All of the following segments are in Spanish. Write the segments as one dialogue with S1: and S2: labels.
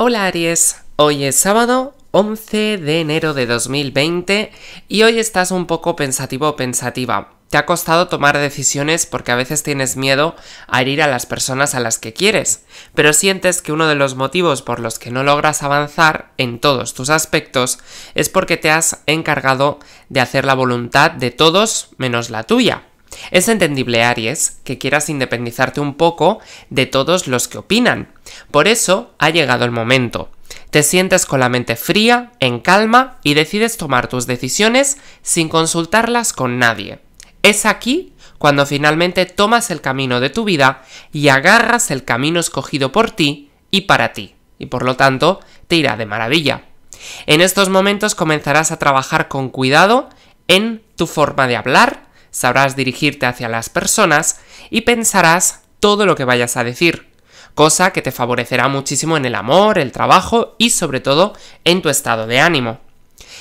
S1: Hola Aries, hoy es sábado 11 de enero de 2020 y hoy estás un poco pensativo o pensativa. Te ha costado tomar decisiones porque a veces tienes miedo a herir a las personas a las que quieres, pero sientes que uno de los motivos por los que no logras avanzar en todos tus aspectos es porque te has encargado de hacer la voluntad de todos menos la tuya. Es entendible, Aries, que quieras independizarte un poco de todos los que opinan. Por eso ha llegado el momento. Te sientes con la mente fría, en calma y decides tomar tus decisiones sin consultarlas con nadie. Es aquí cuando finalmente tomas el camino de tu vida y agarras el camino escogido por ti y para ti, y por lo tanto te irá de maravilla. En estos momentos comenzarás a trabajar con cuidado en tu forma de hablar, sabrás dirigirte hacia las personas y pensarás todo lo que vayas a decir, cosa que te favorecerá muchísimo en el amor, el trabajo y sobre todo en tu estado de ánimo.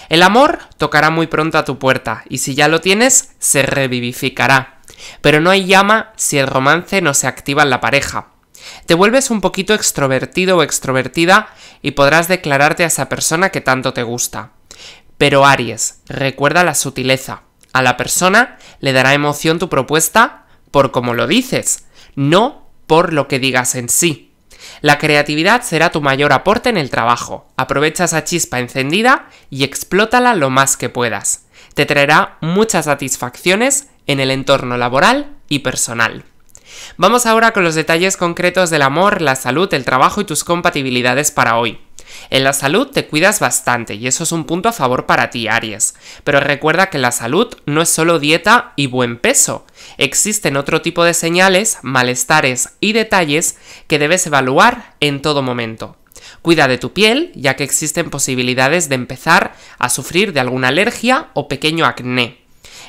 S1: El amor tocará muy pronto a tu puerta y si ya lo tienes, se revivificará. Pero no hay llama si el romance no se activa en la pareja. Te vuelves un poquito extrovertido o extrovertida y podrás declararte a esa persona que tanto te gusta. Pero Aries, recuerda la sutileza. A la persona le dará emoción tu propuesta por cómo lo dices, no por lo que digas en sí. La creatividad será tu mayor aporte en el trabajo. Aprovecha esa chispa encendida y explótala lo más que puedas. Te traerá muchas satisfacciones en el entorno laboral y personal. Vamos ahora con los detalles concretos del amor, la salud, el trabajo y tus compatibilidades para hoy. En la salud te cuidas bastante y eso es un punto a favor para ti, Aries. Pero recuerda que la salud no es solo dieta y buen peso. Existen otro tipo de señales, malestares y detalles que debes evaluar en todo momento. Cuida de tu piel, ya que existen posibilidades de empezar a sufrir de alguna alergia o pequeño acné.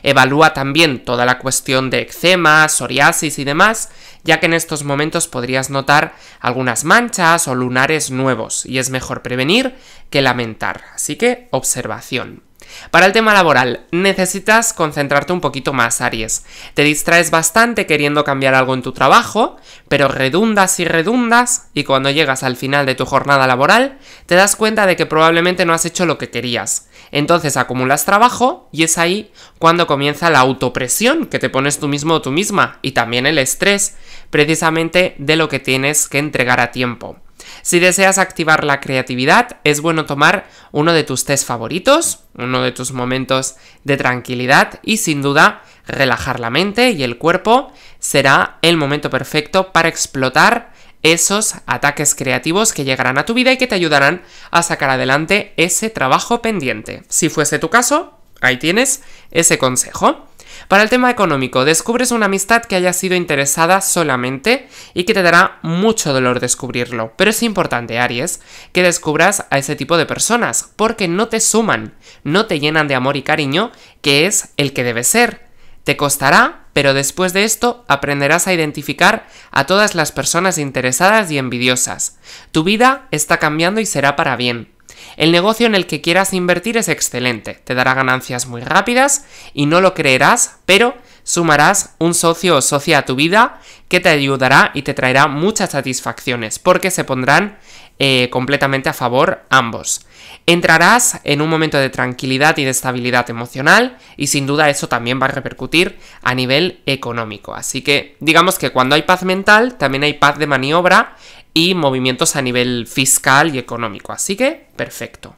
S1: Evalúa también toda la cuestión de eczema, psoriasis y demás, ya que en estos momentos podrías notar algunas manchas o lunares nuevos, y es mejor prevenir que lamentar, así que observación. Para el tema laboral, necesitas concentrarte un poquito más, Aries. Te distraes bastante queriendo cambiar algo en tu trabajo, pero redundas y redundas y cuando llegas al final de tu jornada laboral, te das cuenta de que probablemente no has hecho lo que querías. Entonces acumulas trabajo y es ahí cuando comienza la autopresión que te pones tú mismo o tú misma y también el estrés precisamente de lo que tienes que entregar a tiempo. Si deseas activar la creatividad, es bueno tomar uno de tus test favoritos, uno de tus momentos de tranquilidad y sin duda relajar la mente y el cuerpo será el momento perfecto para explotar esos ataques creativos que llegarán a tu vida y que te ayudarán a sacar adelante ese trabajo pendiente. Si fuese tu caso, ahí tienes ese consejo. Para el tema económico, descubres una amistad que haya sido interesada solamente y que te dará mucho dolor descubrirlo. Pero es importante, Aries, que descubras a ese tipo de personas, porque no te suman, no te llenan de amor y cariño, que es el que debe ser. Te costará, pero después de esto aprenderás a identificar a todas las personas interesadas y envidiosas. Tu vida está cambiando y será para bien. El negocio en el que quieras invertir es excelente, te dará ganancias muy rápidas y no lo creerás, pero sumarás un socio o socia a tu vida que te ayudará y te traerá muchas satisfacciones porque se pondrán eh, completamente a favor ambos. Entrarás en un momento de tranquilidad y de estabilidad emocional y sin duda eso también va a repercutir a nivel económico. Así que digamos que cuando hay paz mental también hay paz de maniobra y movimientos a nivel fiscal y económico. Así que perfecto.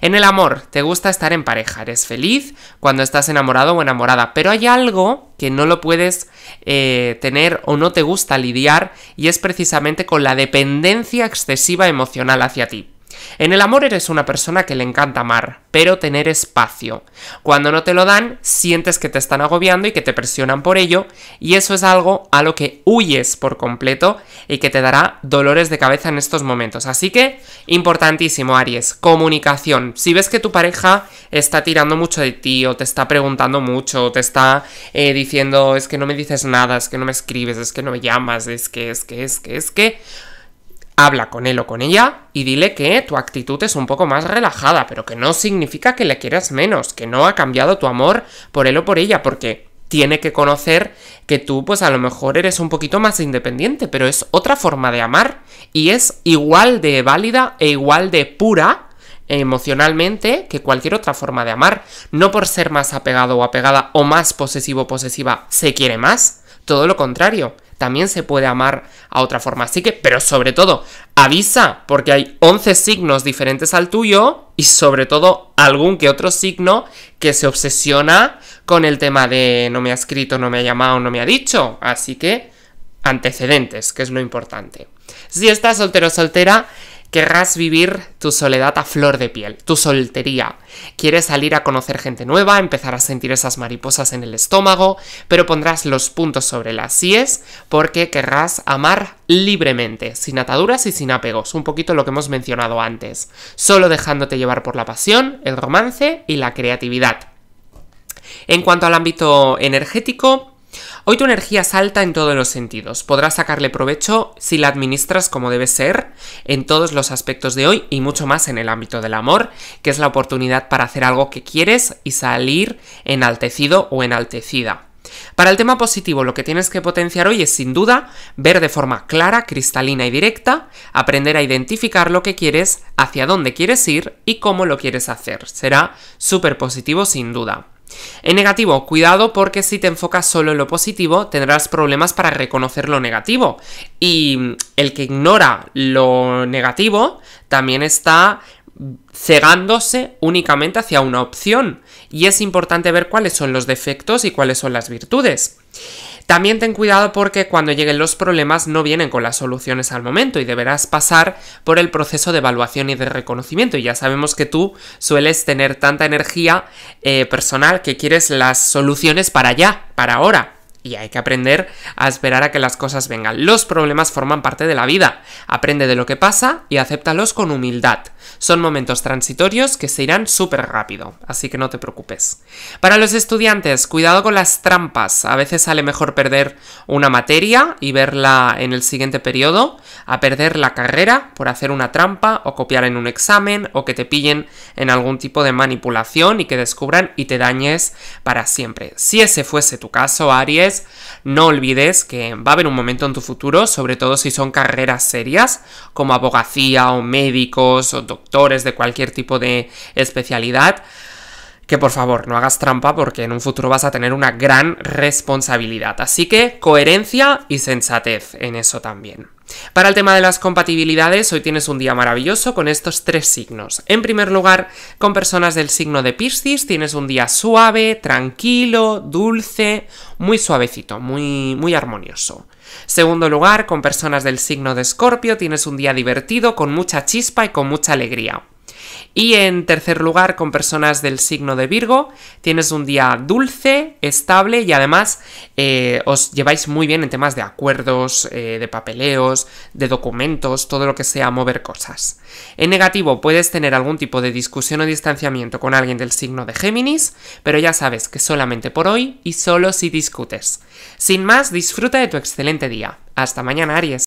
S1: En el amor, te gusta estar en pareja, eres feliz cuando estás enamorado o enamorada, pero hay algo que no lo puedes eh, tener o no te gusta lidiar y es precisamente con la dependencia excesiva emocional hacia ti. En el amor eres una persona que le encanta amar, pero tener espacio. Cuando no te lo dan, sientes que te están agobiando y que te presionan por ello, y eso es algo a lo que huyes por completo y que te dará dolores de cabeza en estos momentos. Así que, importantísimo, Aries, comunicación. Si ves que tu pareja está tirando mucho de ti, o te está preguntando mucho, o te está eh, diciendo, es que no me dices nada, es que no me escribes, es que no me llamas, es que, es que, es que, es que Habla con él o con ella y dile que tu actitud es un poco más relajada, pero que no significa que le quieras menos, que no ha cambiado tu amor por él o por ella, porque tiene que conocer que tú pues a lo mejor eres un poquito más independiente, pero es otra forma de amar y es igual de válida e igual de pura emocionalmente que cualquier otra forma de amar. No por ser más apegado o apegada o más posesivo o posesiva se quiere más, todo lo contrario también se puede amar a otra forma. Así que, pero sobre todo, avisa, porque hay 11 signos diferentes al tuyo y sobre todo algún que otro signo que se obsesiona con el tema de no me ha escrito, no me ha llamado, no me ha dicho. Así que, antecedentes, que es lo importante. Si estás soltero o soltera, Querrás vivir tu soledad a flor de piel, tu soltería. Quieres salir a conocer gente nueva, empezar a sentir esas mariposas en el estómago, pero pondrás los puntos sobre las sies porque querrás amar libremente, sin ataduras y sin apegos, un poquito lo que hemos mencionado antes, solo dejándote llevar por la pasión, el romance y la creatividad. En cuanto al ámbito energético, Hoy tu energía salta en todos los sentidos. Podrás sacarle provecho si la administras como debe ser en todos los aspectos de hoy y mucho más en el ámbito del amor, que es la oportunidad para hacer algo que quieres y salir enaltecido o enaltecida. Para el tema positivo, lo que tienes que potenciar hoy es sin duda ver de forma clara, cristalina y directa, aprender a identificar lo que quieres, hacia dónde quieres ir y cómo lo quieres hacer. Será súper positivo sin duda. En negativo, cuidado porque si te enfocas solo en lo positivo, tendrás problemas para reconocer lo negativo. Y el que ignora lo negativo también está cegándose únicamente hacia una opción. Y es importante ver cuáles son los defectos y cuáles son las virtudes. También ten cuidado porque cuando lleguen los problemas no vienen con las soluciones al momento y deberás pasar por el proceso de evaluación y de reconocimiento. Y ya sabemos que tú sueles tener tanta energía eh, personal que quieres las soluciones para ya, para ahora y hay que aprender a esperar a que las cosas vengan. Los problemas forman parte de la vida. Aprende de lo que pasa y acéptalos con humildad. Son momentos transitorios que se irán súper rápido, así que no te preocupes. Para los estudiantes, cuidado con las trampas. A veces sale mejor perder una materia y verla en el siguiente periodo, a perder la carrera por hacer una trampa o copiar en un examen o que te pillen en algún tipo de manipulación y que descubran y te dañes para siempre. Si ese fuese tu caso, Aries, no olvides que va a haber un momento en tu futuro, sobre todo si son carreras serias, como abogacía o médicos o doctores de cualquier tipo de especialidad, que por favor no hagas trampa porque en un futuro vas a tener una gran responsabilidad. Así que coherencia y sensatez en eso también. Para el tema de las compatibilidades, hoy tienes un día maravilloso con estos tres signos. En primer lugar, con personas del signo de Piscis tienes un día suave, tranquilo, dulce, muy suavecito, muy, muy armonioso. Segundo lugar, con personas del signo de Escorpio tienes un día divertido, con mucha chispa y con mucha alegría. Y en tercer lugar, con personas del signo de Virgo, tienes un día dulce, estable y además eh, os lleváis muy bien en temas de acuerdos, eh, de papeleos, de documentos, todo lo que sea mover cosas. En negativo, puedes tener algún tipo de discusión o distanciamiento con alguien del signo de Géminis, pero ya sabes que solamente por hoy y solo si discutes. Sin más, disfruta de tu excelente día. Hasta mañana, Aries.